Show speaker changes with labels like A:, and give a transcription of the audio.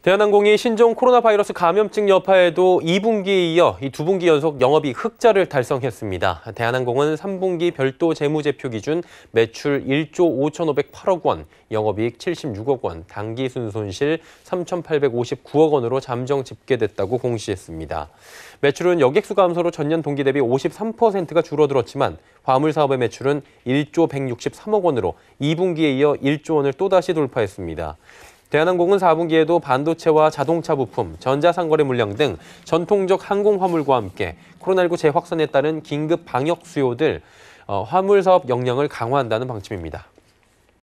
A: 대한항공이 신종 코로나 바이러스 감염증 여파에도 2분기에 이어 이 두분기 연속 영업이 흑자를 달성했습니다. 대한항공은 3분기 별도 재무제표 기준 매출 1조 5,508억 원, 영업이익 76억 원, 당기순 손실 3,859억 원으로 잠정 집계됐다고 공시했습니다. 매출은 여객수 감소로 전년 동기 대비 53%가 줄어들었지만 화물사업의 매출은 1조 163억 원으로 2분기에 이어 1조 원을 또다시 돌파했습니다. 대한항공은 4분기에도 반도체와 자동차 부품, 전자상거래 물량 등 전통적 항공 화물과 함께 코로나19 재확산에 따른 긴급 방역 수요들 어, 화물 사업 역량을 강화한다는 방침입니다.